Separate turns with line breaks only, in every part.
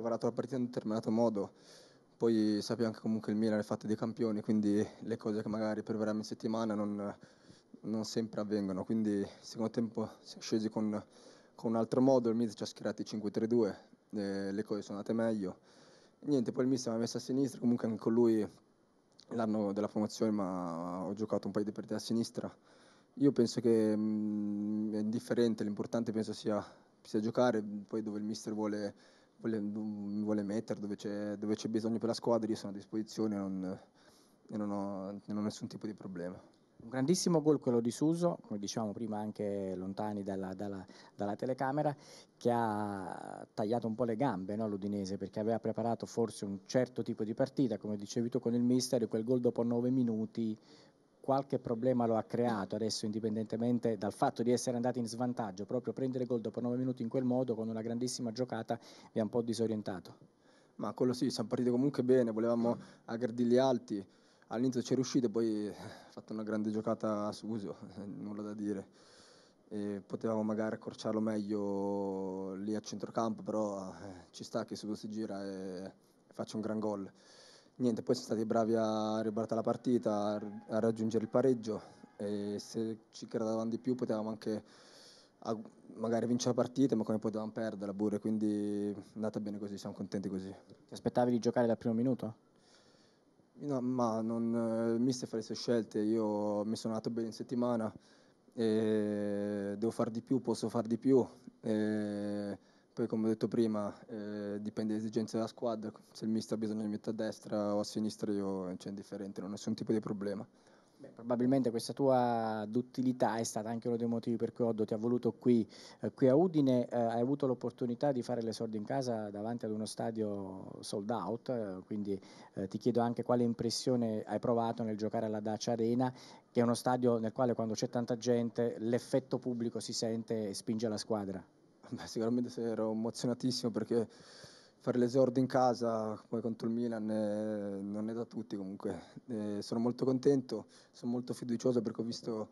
preparato la partita in un determinato modo. Poi sappiamo che comunque il Milan è fatto dei campioni, quindi le cose che magari prepariamo in settimana non, non sempre avvengono. Quindi il secondo tempo si è scesi con, con un altro modo, il Milan ci ha schierati 5-3-2, eh, le cose sono andate meglio. niente, poi il Milan mi ha messo a sinistra, comunque anche con lui l'anno della promozione, ma ho giocato un paio di partite a sinistra. Io penso che mh, mm, è indifferente, l'importante penso sia, sia giocare, poi dove il mister vuole vuole, mi vuole mettere, dove c'è, dove c'è, bisogno per la squadra, io sono a disposizione e non,
non, ho, non ho nessun tipo di problema. Un grandissimo gol quello di Suso, come dicevamo prima anche lontani dalla, dalla, dalla telecamera, che ha tagliato un po' le gambe no, all'Udinese perché aveva preparato forse un certo tipo di partita, come dicevi tu con il mister, quel gol dopo nove minuti qualche problema lo ha creato adesso indipendentemente dal fatto di essere andati in svantaggio, proprio prendere gol dopo 9 minuti in quel modo con una grandissima giocata vi ha un po' disorientato. Ma quello sì, siamo partiti comunque bene, volevamo aggredirli alti,
all'inizio ci è riuscito, poi eh, ha fatto una grande giocata a Uso, eh, nulla da dire. E potevamo magari accorciarlo meglio lì a centrocampo, però eh, ci sta che Suso si gira e faccia un gran gol. Niente, poi siamo stati bravi a ribaltare la partita, a raggiungere il pareggio e se ci credevamo di più potevamo anche magari vincere la partita ma come potevamo perderla pure, quindi è andata bene così, siamo contenti così. Ti aspettavi di giocare dal primo minuto? No, ma non, eh, mi stai fare le sue scelte, io mi sono andato bene in settimana, devo fare di più, posso fare di più. E poi come ho detto prima eh, dipende dalle esigenze della squadra, se il mister ha bisogno di mettere a destra o a sinistra io c'è cioè, indifferente,
non ho nessun tipo di problema. Beh, probabilmente questa tua duttilità è stata anche uno dei motivi per cui Oddo ti ha voluto qui, eh, qui a Udine, eh, hai avuto l'opportunità di fare le sordi in casa davanti ad uno stadio sold out, eh, quindi eh, ti chiedo anche quale impressione hai provato nel giocare alla Dacia Arena, che è uno stadio nel quale quando c'è tanta gente l'effetto pubblico si sente e spinge la squadra.
Beh, sicuramente ero emozionatissimo perché fare l'esordio in casa poi contro il Milan eh, non è da tutti comunque. Eh, sono molto contento, sono molto fiducioso perché ho visto,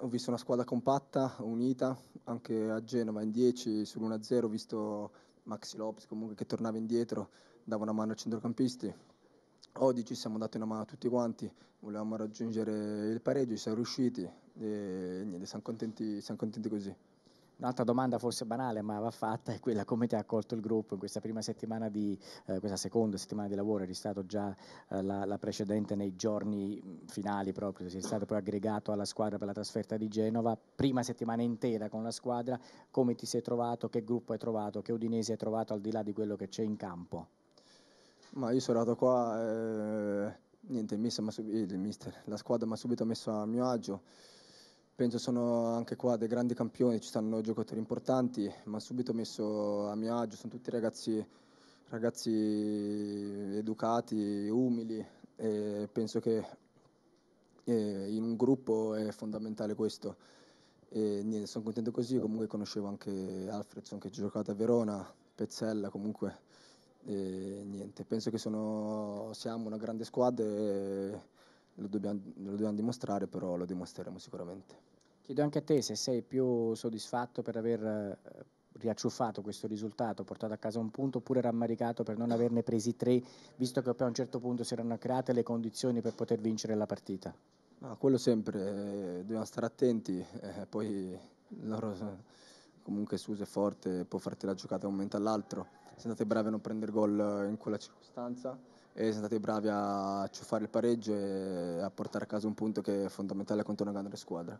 ho visto una squadra compatta, unita, anche a Genova in 10 sull'1-0 ho visto Maxi Lopes comunque che tornava indietro, dava una mano ai centrocampisti. Oggi ci siamo dati una mano a tutti quanti, volevamo raggiungere il pareggio, ci siamo riusciti e niente, siamo contenti,
siamo contenti così. Un'altra domanda forse banale ma va fatta è quella come ti ha accolto il gruppo in questa prima settimana di, eh, questa seconda settimana di lavoro, eri stato già eh, la, la, precedente nei giorni finali proprio, sei stato poi aggregato alla squadra per la trasferta di Genova, prima settimana intera con la squadra, come ti sei trovato, che gruppo hai trovato, che Udinese hai trovato al di là di quello che c'è in campo?
Ma io sono andato qua, eh, niente, il mister, la squadra mi ha subito messo a mio agio Penso sono anche qua dei grandi campioni, ci stanno giocatori importanti, ma subito messo a mio agio, sono tutti ragazzi, ragazzi educati, umili e penso che eh, in un gruppo è fondamentale questo. E niente, sono contento così, comunque conoscevo anche Alfredson che ha giocato a Verona, Pezzella comunque, e niente, penso che sono, siamo una grande squadra. E,
lo dobbiamo, lo dobbiamo dimostrare, però lo dimostreremo sicuramente. Chiedo anche a te se sei più soddisfatto per aver eh, riacciuffato questo risultato, portato a casa un punto, oppure rammaricato per non averne presi tre, visto che poi a un certo punto si erano create le condizioni per poter vincere la partita?
No, quello sempre,
eh, dobbiamo
stare attenti, eh, poi loro comunque Suso è forte, può farti la giocata da un momento all'altro, siamo stati bravi a non prendere gol in quella circostanza e siamo stati bravi a ciuffare il pareggio e a portare a casa un punto che è fondamentale contro una grande squadra.